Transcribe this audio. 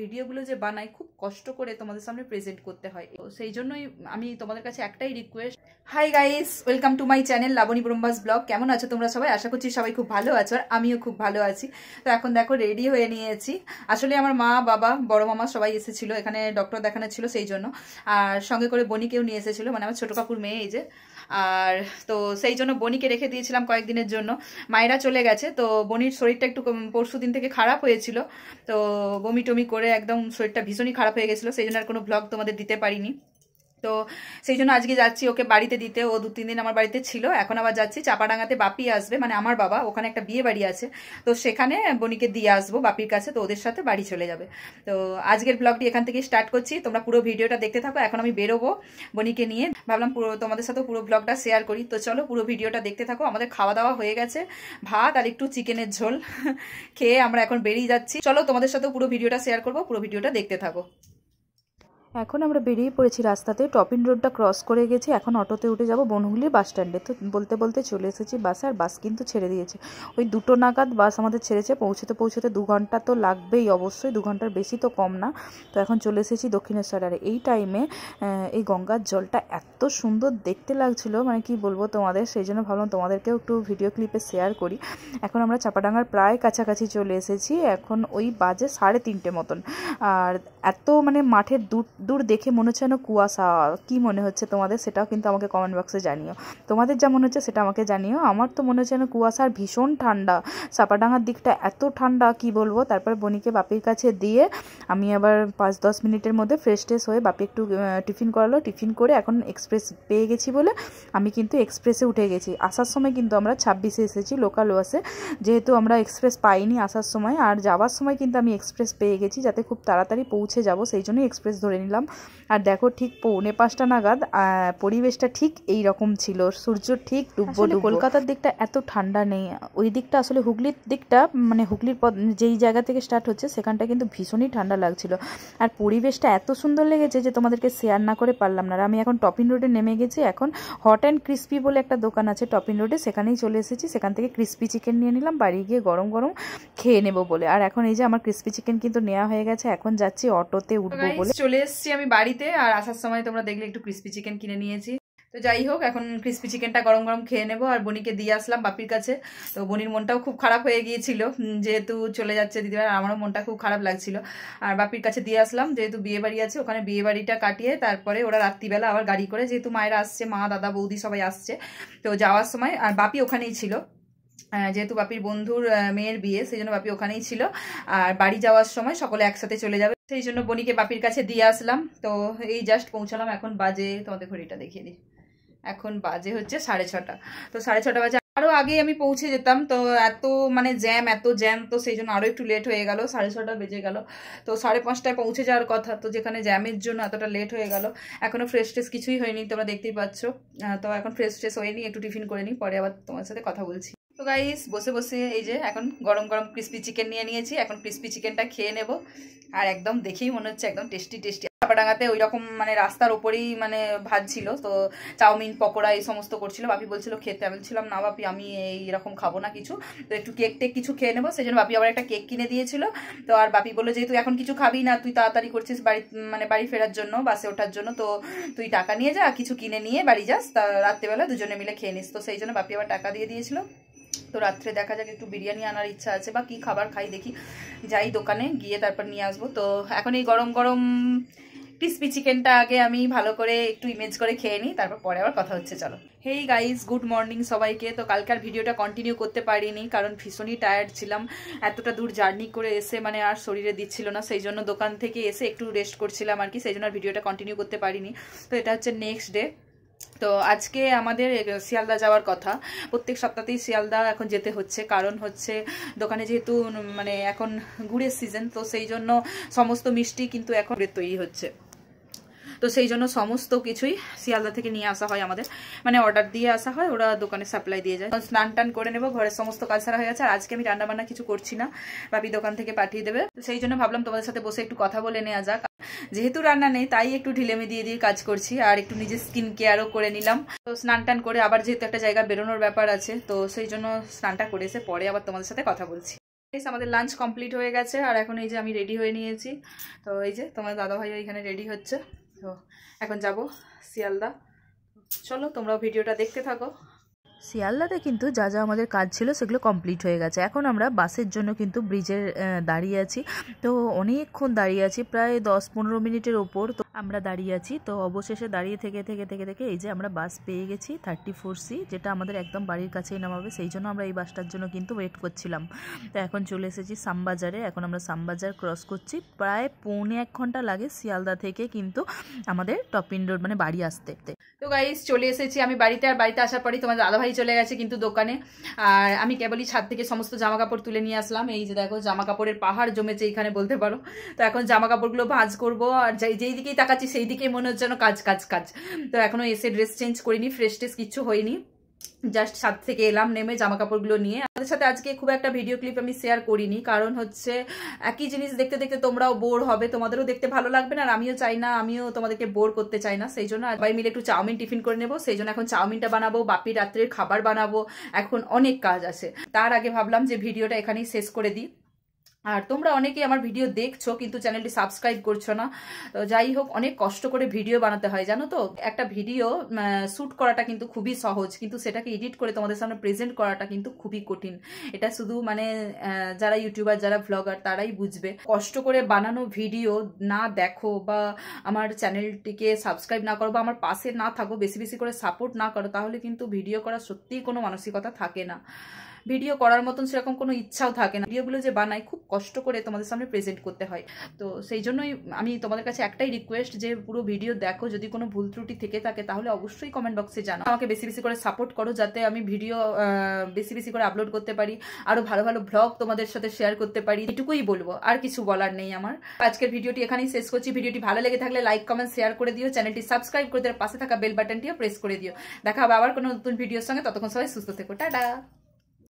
ভিডিওগুলো যে বানাই খুব কষ্ট করে তোমাদের সামনে প্রেজেন্ট করতে হয় সেই জন্যই আমি তোমাদের কাছে একটাই request hi guys welcome to my channel Laboni Brahma's blog কেমন আছো তোমরা সবাই আশা করছি সবাই খুব ভালো আছো আর আমিও খুব ভালো আছি তো এখন দেখো রেডি হয়ে নিয়েছি আসলে আমার মা বাবা বড় মামা সবাই এসেছিলো এখানে ডক্টর দেখানো ছিল সেই জন্য আর সঙ্গে করে বনিকেও নিয়ে এসেছিলো মানে আমার ছোটো কাকুর মেয়ে এই যে আর তো সেই জন্য বনিকে রেখে দিয়েছিলাম কয়েকদিনের জন্য মায়েরা চলে গেছে তো বনির শরীরটা একটু পরশু দিন থেকে খারাপ হয়েছিল তো বমি টমি করে একদম শরীরটা ভীষণই খারাপ হয়ে গেছিলো সেই জন্য আর কোনো ব্লগ তোমাদের দিতে পারিনি তো সেই জন্য আজকে যাচ্ছি ওকে বাড়িতে দিতে ও দু তিন দিন আমার বাড়িতে ছিল এখন আবার যাচ্ছি চাপাডাঙ্গাতে বাপি আসবে মানে আমার বাবা ওখানে একটা বিয়ে বাড়ি আছে তো সেখানে বনিকে দিয়ে আসবো বাপির কাছে তো ওদের সাথে বাড়ি চলে যাবে তো আজকের ব্লগটি এখান থেকে স্টার্ট করছি তোমরা পুরো ভিডিওটা দেখতে থাকো এখন আমি বেরোবো বনিকে নিয়ে ভাবলাম পুরো তোমাদের সাথে পুরো ব্লগটা শেয়ার করি তো চলো পুরো ভিডিওটা দেখতে থাকো আমাদের খাওয়া দাওয়া হয়ে গেছে ভাত আর একটু চিকেনের ঝোল খেয়ে আমরা এখন বেরিয়ে যাচ্ছি চলো তোমাদের সাথে পুরো ভিডিওটা শেয়ার করবো পুরো ভিডিওটা দেখতে থাকো এখন আমরা বেরিয়ে পড়েছি রাস্তাতে টপিন রোডটা ক্রস করে গেছি এখন অটোতে উঠে যাব বনহুলির বাস স্ট্যান্ডে তো বলতে বলতে চলে এসেছি বাসে আর বাস কিন্তু ছেড়ে দিয়েছে ওই দুটো নাগাদ বাস আমাদের ছেড়েছে পৌঁছতে পৌঁছতে দু ঘন্টা তো লাগবেই অবশ্যই দু ঘন্টার বেশি তো কম না তো এখন চলে এসেছি দক্ষিণেশ্বর আর এই টাইমে এই গঙ্গার জলটা এত সুন্দর দেখতে লাগছিল মানে কি বলবো তোমাদের সেই জন্য ভাবলাম তোমাদেরকেও একটু ভিডিও ক্লিপে শেয়ার করি এখন আমরা চাপাডাঙ্গার প্রায় কাছাকাছি চলে এসেছি এখন ওই বাজে সাড়ে তিনটে মতন আর এত মানে মাঠের দূর দূর দেখে মনে হচ্ছে যেন কুয়াশা কী মনে হচ্ছে তোমাদের সেটাও কিন্তু আমাকে কমেন্ট বক্সে জানিও তোমাদের যা মনে হচ্ছে সেটা আমাকে জানিও আমার তো মনে হচ্ছে যেন কুয়াশার ভীষণ ঠান্ডা সাপাডাঙার দিকটা এত ঠান্ডা কি বলবো তারপর বনিকে বাপির কাছে দিয়ে আমি আবার পাঁচ দশ মিনিটের মধ্যে ফ্রেশ ট্রেশ হয়ে বাপি একটু টিফিন করালো টিফিন করে এখন এক্সপ্রেস পেয়ে গেছি বলে আমি কিন্তু এক্সপ্রেসে উঠে গেছি আসার সময় কিন্তু আমরা ছাব্বিশে এসেছি লোকাল ওয়াসে যেহেতু আমরা এক্সপ্রেস পাইনি আসার সময় আর যাওয়ার সময় কিন্তু আমি এক্সপ্রেস পেয়ে গেছি যাতে খুব তাড়াতাড়ি পৌঁছে যাবো সেই জন্যই এক্সপ্রেস ধরে নিই নিলাম আর দেখো ঠিক পৌনে পাঁচটা নাগাদ পরিবেশটা ঠিক এই রকম ছিল সূর্য ঠিক ডুববো কলকাতার দিকটা এত ঠান্ডা নেই ওই দিকটা আসলে হুগলির দিকটা মানে হুগলির পথ যেই জায়গা থেকে স্টার্ট হচ্ছে সেখানটা কিন্তু ভীষণই ঠান্ডা লাগছিল আর পরিবেশটা এত সুন্দর লেগেছে যে তোমাদেরকে শেয়ার না করে পারলাম না আর আমি এখন টপিন রোডে নেমে গেছি এখন হট অ্যান্ড ক্রিস্পি বলে একটা দোকান আছে টপিন রোডে সেখানেই চলে এসেছি সেখান থেকে ক্রিস্পি চিকেন নিয়ে নিলাম বাড়ি গিয়ে গরম গরম খেয়ে নেবো বলে আর এখন এই যে আমার ক্রিস্পি চিকেন কিন্তু নেওয়া হয়ে গেছে এখন যাচ্ছি অটোতে উঠবো বলে চলে এসছি আমি বাড়িতে আর আসার সময় তোমরা দেখলে একটু ক্রিস্পি চিকেন কিনে নিয়েছি তো যাই হোক এখন ক্রিস্পি চিকেনটা গরম গরম খেয়ে নেবো আর বনিকে দিয়ে আসলাম বাপির কাছে তো বনির মনটাও খুব খারাপ হয়ে গিয়েছিল যেহেতু চলে যাচ্ছে দিদিভাই আমারও মনটা খুব খারাপ লাগছিল আর বাপির কাছে দিয়ে আসলাম যেহেতু বিয়ে বাড়ি আছে ওখানে বিয়ে বাড়িটা কাটিয়ে তারপরে ওরা রাত্রিবেলা আবার গাড়ি করে যেহেতু মায়েরা আসছে মা দাদা বৌদি সবাই আসছে তো যাওয়ার সময় আর বাপি ওখানেই ছিল যেহেতু বাপির বন্ধুর মেয়ের বিয়ে সেই জন্য বাপি ওখানেই ছিল আর বাড়ি যাওয়ার সময় সকলে একসাথে চলে যাবে তো এই জন্য বনিকে বাপির কাছে দিয়ে আসলাম তো এই জাস্ট পৌঁছালাম এখন বাজে তোমাদের ঘড়িটা দেখিয়ে দিই এখন বাজে হচ্ছে সাড়ে ছটা তো সাড়ে ছটা বাজে আরও আগে আমি পৌঁছে যেতাম তো এত মানে জ্যাম এত জ্যাম তো সেই জন্য আরও একটু লেট হয়ে গেল সাড়ে ছটা বেজে গেল তো সাড়ে পাঁচটায় পৌঁছে যাওয়ার কথা তো যেখানে জ্যামের জন্য এতটা লেট হয়ে গেল এখনও ফ্রেশ ট্রেস কিছুই হয়নি তোমরা দেখতেই পাচ্ছ তো এখন ফ্রেশ ট্রেস হয়নি একটু টিফিন করে নিই পরে আবার তোমার সাথে কথা বলছি তো গাইস বসে বসে এই যে এখন গরম গরম ক্রিস্পি চিকেন নিয়ে নিয়েছি এখন ক্রিস্পি চিকেনটা খেয়ে নেব আর একদম দেখেই মনে হচ্ছে একদম টেস্টি টেস্টি চাপাডাঙ্গাতে ওই রকম মানে রাস্তার ওপরেই মানে ভাত ছিল তো চাউমিন পকোড়া এই সমস্ত করছিল বাপি বলছিল খেতে আমি বলছিলাম না বাপি আমি এই রকম খাবো না কিছু তো একটু কেক টেক কিছু খেয়ে নেবো সেই জন্য বাপি আবার একটা কেক কিনে দিয়েছিল তো আর বাপি বললো যে তুই এখন কিছু খাবি না তুই তাড়াতাড়ি করছিস বাড়ি মানে বাড়ি ফেরার জন্য বাসে ওঠার জন্য তো তুই টাকা নিয়ে যা কিছু কিনে নিয়ে বাড়ি যাস তা রাত্রেবেলা দুজনে মিলে খেয়ে নিস তো সেই জন্য বাপি আবার টাকা দিয়ে দিয়েছিল তো রাত্রে দেখা যাক একটু বিরিয়ানি আনার ইচ্ছা আছে বা কি খাবার খাই দেখি যাই দোকানে গিয়ে তারপর নিয়ে আসবো তো এখন এই গরম গরম ক্রিসপি চিকেনটা আগে আমি ভালো করে একটু ইমেজ করে খেয়ে নিই তারপর পরে আবার কথা হচ্ছে চলো হেই গাইজ গুড মর্নিং সবাইকে তো আর ভিডিওটা কন্টিনিউ করতে পারিনি কারণ ভীষণই টায়ার্ড ছিলাম এতটা দূর জার্নি করে এসে মানে আর শরীরে দিচ্ছিল না সেই জন্য দোকান থেকে এসে একটু রেস্ট করছিলাম আর কি সেই জন্য ভিডিওটা কন্টিনিউ করতে পারিনি তো এটা হচ্ছে নেক্সট ডে তো আজকে আমাদের শিয়ালদা যাওয়ার কথা প্রত্যেক সপ্তাহতেই শিয়ালদা এখন যেতে হচ্ছে কারণ হচ্ছে দোকানে যেহেতু মানে এখন গুড়ের সিজন তো সেই জন্য সমস্ত মিষ্টি কিন্তু এখন তৈরি হচ্ছে তো সেই জন্য সমস্ত কিছুই শিয়ালদা থেকে নিয়ে আসা হয় আমাদের মানে অর্ডার দিয়ে আসা হয় ওরা দোকানে সাপ্লাই দিয়ে যায় স্নান টান করে নেবো ঘরের সমস্ত কাজ সারা হয়ে গেছে আর আজকে আমি রান্নাবান্না কিছু করছি না বাপি দোকান থেকে পাঠিয়ে দেবে সেই জন্য ভাবলাম তোমাদের সাথে বসে একটু কথা বলে নেওয়া যাক যেহেতু রান্না নেই তাই একটু ঢিলেমি দিয়ে দিয়ে কাজ করছি আর একটু নিজের স্কিন কেয়ারও করে নিলাম তো স্নান টান করে আবার যেহেতু একটা জায়গা বেরোনোর ব্যাপার আছে তো সেই জন্য স্নানটা করে এসে পরে আবার তোমাদের সাথে কথা বলছি আমাদের লাঞ্চ কমপ্লিট হয়ে গেছে আর এখন এই যে আমি রেডি হয়ে নিয়েছি তো এই যে তোমার দাদাভাই ওইখানে রেডি হচ্ছে তো এখন যাব শিয়ালদা চলো তোমরা ভিডিওটা দেখতে থাকো শিয়ালদাতে কিন্তু যা যা আমাদের কাজ ছিল সেগুলো কমপ্লিট হয়ে গেছে এখন আমরা বাসের জন্য কিন্তু ব্রিজের দাঁড়িয়ে আছি তো অনেকক্ষণ দাঁড়িয়ে আছি প্রায় দশ পনেরো মিনিটের ওপর তো আমরা দাঁড়িয়ে আছি তো অবশেষে দাঁড়িয়ে থেকে থেকে থেকে থেকে এই যে আমরা বাস পেয়ে গেছি থার্টি ফোর সি যেটা আমাদের একদম বাড়ির কাছেই নামাবে সেই জন্য আমরা এই বাসটার জন্য কিন্তু ওয়েট করছিলাম তো এখন চলে এসেছি সামবাজারে এখন আমরা সামবাজার ক্রস করছি প্রায় পৌনে এক ঘন্টা লাগে শিয়ালদা থেকে কিন্তু আমাদের টপিন রোড মানে বাড়ি আসতে তো গাইজ চলে এসেছি আমি বাড়িতে আর বাড়িতে আসার পরেই তোমাদের দাদাভাই চলে গেছে কিন্তু দোকানে আর আমি কেবলই ছাদ থেকে সমস্ত জামা কাপড় তুলে নিয়ে আসলাম এই যে দেখো জামা কাপড়ের পাহাড় জমেছে এখানে বলতে পারো তো এখন জামা কাপড়গুলো ভাঁজ করবো আর যেই দিকেই তাকাচ্ছি সেই দিকে মনে হচ্ছে যেন কাজ কাজ কাজ তো এখনও এসে ড্রেস চেঞ্জ করিনি ফ্রেশ ট্রেস কিছু হয়নি জাস্ট ছাদ থেকে এলাম নেমে জামা কাপড়গুলো নিয়ে আমাদের সাথে আজকে খুব একটা ভিডিও ক্লিপ আমি শেয়ার করিনি কারণ হচ্ছে একই জিনিস দেখতে দেখতে তোমরাও বোর হবে তোমাদেরও দেখতে ভালো লাগবে না আর আমিও চাই না আমিও তোমাদেরকে বোর করতে চাই না সেই জন্য সবাই মিলে একটু চাউমিন টিফিন করে নেবো সেই জন্য এখন চাউমিনটা বানাবো বাপি রাত্রের খাবার বানাবো এখন অনেক কাজ আছে তার আগে ভাবলাম যে ভিডিওটা এখানেই শেষ করে দিই আর তোমরা অনেকেই আমার ভিডিও দেখছো কিন্তু চ্যানেলটি সাবস্ক্রাইব করছো না তো যাই হোক অনেক কষ্ট করে ভিডিও বানাতে হয় জানো তো একটা ভিডিও শ্যুট করাটা কিন্তু খুবই সহজ কিন্তু সেটাকে এডিট করে তোমাদের সামনে প্রেজেন্ট করাটা কিন্তু খুবই কঠিন এটা শুধু মানে যারা ইউটিউবার যারা ব্লগার তারাই বুঝবে কষ্ট করে বানানো ভিডিও না দেখো বা আমার চ্যানেলটিকে সাবস্ক্রাইব না করো বা আমার পাশে না থাকো বেশি বেশি করে সাপোর্ট না করো তাহলে কিন্তু ভিডিও করা সত্যিই কোনো মানসিকতা থাকে না ভিডিও করার মতন সেরকম কোনো ইচ্ছাও থাকে না ভিডিওগুলো যে বানায় খুব কষ্ট করে তোমাদের সামনে প্রেজেন্ট করতে হয় তো সেই জন্যই আমি তোমাদের কাছে একটাই রিকোয়েস্ট যে পুরো ভিডিও দেখো যদি কোনো ভুল ত্রুটি থেকে থাকে তাহলে অবশ্যই কমেন্ট বক্সে জানো আমাকে বেশি বেশি করে সাপোর্ট করো যাতে আমি ভিডিও বেশি বেশি করে আপলোড করতে পারি আরও ভালো ভালো ব্লগ তোমাদের সাথে শেয়ার করতে পারি এটুকুই বলবো আর কিছু বলার নেই আমার আজকের ভিডিওটি এখানেই শেষ করছি ভিডিওটি ভালো লেগে থাকলে লাইক কমেন্ট শেয়ার করে দিও চ্যানেলটি সাবস্ক্রাইব করে দেওয়ার পাশে থাকা বেল বাটনটিও প্রেস করে দিও দেখা হবে আবার কোনো নতুন ভিডিওর সঙ্গে ততক্ষণ সবাই সুস্থ থেকো টাটা